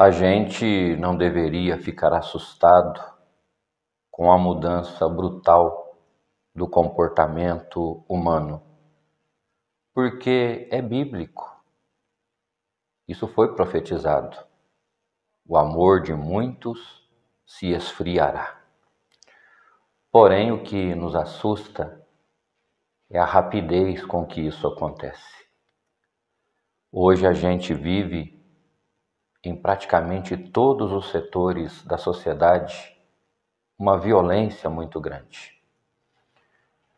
A gente não deveria ficar assustado com a mudança brutal do comportamento humano, porque é bíblico. Isso foi profetizado. O amor de muitos se esfriará. Porém, o que nos assusta é a rapidez com que isso acontece. Hoje a gente vive em praticamente todos os setores da sociedade uma violência muito grande.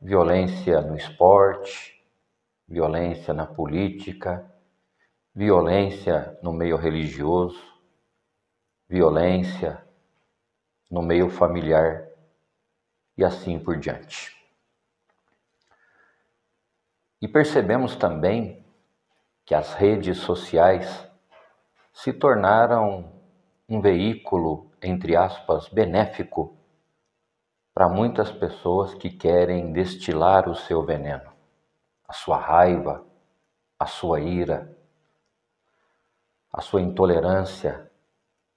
Violência no esporte, violência na política, violência no meio religioso, violência no meio familiar e assim por diante. E percebemos também que as redes sociais se tornaram um veículo, entre aspas, benéfico para muitas pessoas que querem destilar o seu veneno, a sua raiva, a sua ira, a sua intolerância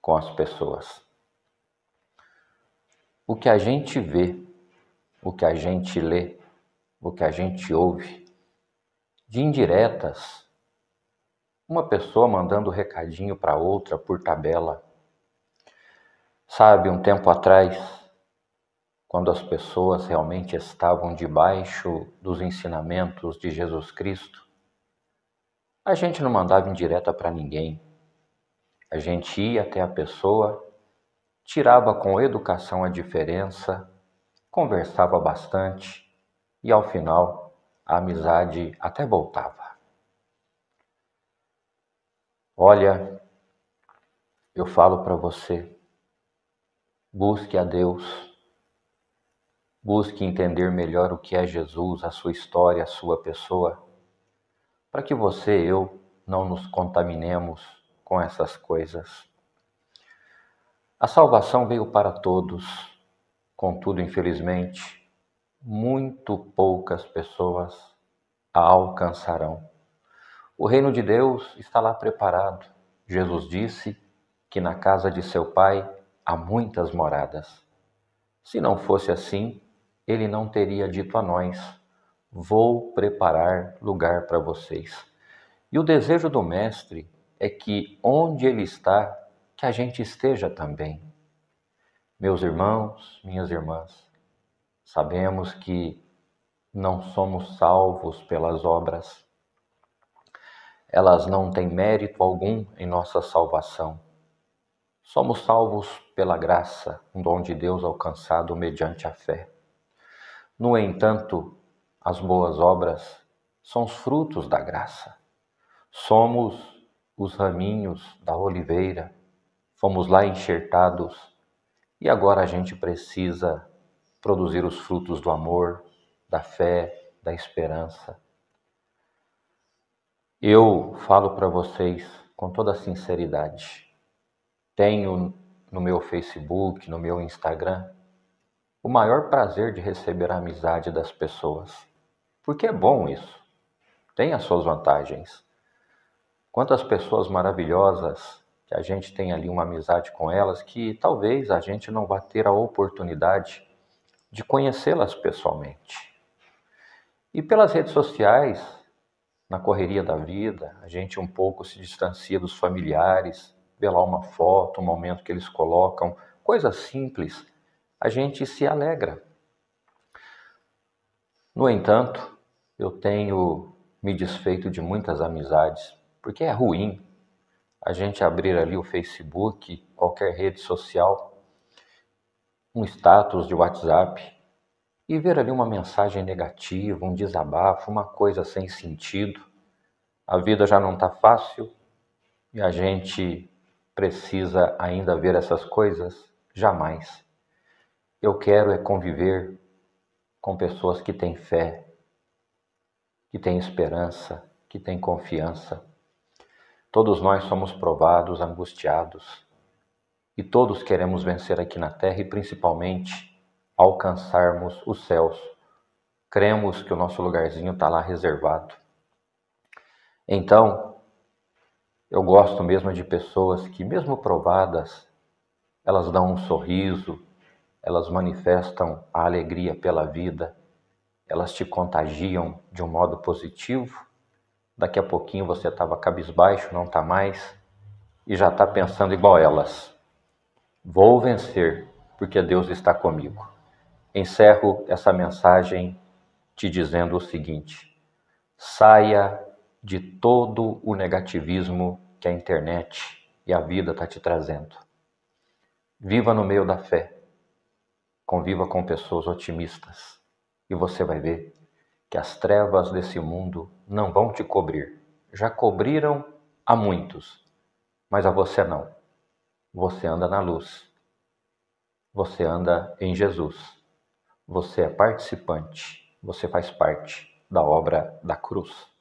com as pessoas. O que a gente vê, o que a gente lê, o que a gente ouve, de indiretas uma pessoa mandando recadinho para outra por tabela. Sabe, um tempo atrás, quando as pessoas realmente estavam debaixo dos ensinamentos de Jesus Cristo, a gente não mandava indireta para ninguém. A gente ia até a pessoa, tirava com educação a diferença, conversava bastante e ao final a amizade até voltava. Olha, eu falo para você, busque a Deus, busque entender melhor o que é Jesus, a sua história, a sua pessoa, para que você e eu não nos contaminemos com essas coisas. A salvação veio para todos, contudo, infelizmente, muito poucas pessoas a alcançarão. O reino de Deus está lá preparado. Jesus disse que na casa de seu pai há muitas moradas. Se não fosse assim, ele não teria dito a nós: Vou preparar lugar para vocês. E o desejo do Mestre é que onde ele está, que a gente esteja também. Meus irmãos, minhas irmãs, sabemos que não somos salvos pelas obras, elas não têm mérito algum em nossa salvação. Somos salvos pela graça, um dom de Deus alcançado mediante a fé. No entanto, as boas obras são os frutos da graça. Somos os raminhos da oliveira, fomos lá enxertados e agora a gente precisa produzir os frutos do amor, da fé, da esperança eu falo para vocês com toda sinceridade. Tenho no meu Facebook, no meu Instagram, o maior prazer de receber a amizade das pessoas. Porque é bom isso. Tem as suas vantagens. Quantas pessoas maravilhosas que a gente tem ali uma amizade com elas que talvez a gente não vá ter a oportunidade de conhecê-las pessoalmente. E pelas redes sociais, na correria da vida, a gente um pouco se distancia dos familiares, vê lá uma foto, um momento que eles colocam, coisas simples, a gente se alegra. No entanto, eu tenho me desfeito de muitas amizades, porque é ruim a gente abrir ali o Facebook, qualquer rede social, um status de WhatsApp e ver ali uma mensagem negativa, um desabafo, uma coisa sem sentido. A vida já não está fácil e a gente precisa ainda ver essas coisas? Jamais. Eu quero é conviver com pessoas que têm fé, que têm esperança, que têm confiança. Todos nós somos provados, angustiados, e todos queremos vencer aqui na Terra e principalmente alcançarmos os céus. Cremos que o nosso lugarzinho está lá reservado. Então, eu gosto mesmo de pessoas que, mesmo provadas, elas dão um sorriso, elas manifestam a alegria pela vida, elas te contagiam de um modo positivo. Daqui a pouquinho você estava cabisbaixo, não está mais, e já está pensando igual elas. Vou vencer, porque Deus está comigo encerro essa mensagem te dizendo o seguinte: saia de todo o negativismo que a internet e a vida está te trazendo. Viva no meio da fé. Conviva com pessoas otimistas e você vai ver que as trevas desse mundo não vão te cobrir. Já cobriram a muitos, mas a você não. Você anda na luz. Você anda em Jesus você é participante, você faz parte da obra da cruz.